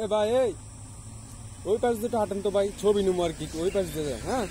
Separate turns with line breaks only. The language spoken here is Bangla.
এ ভাই এই ওই পাশ দিয়ে হাঁটেন তো ভাই ছবি নিমো আর কি ওই পাশ দিয়ে হ্যাঁ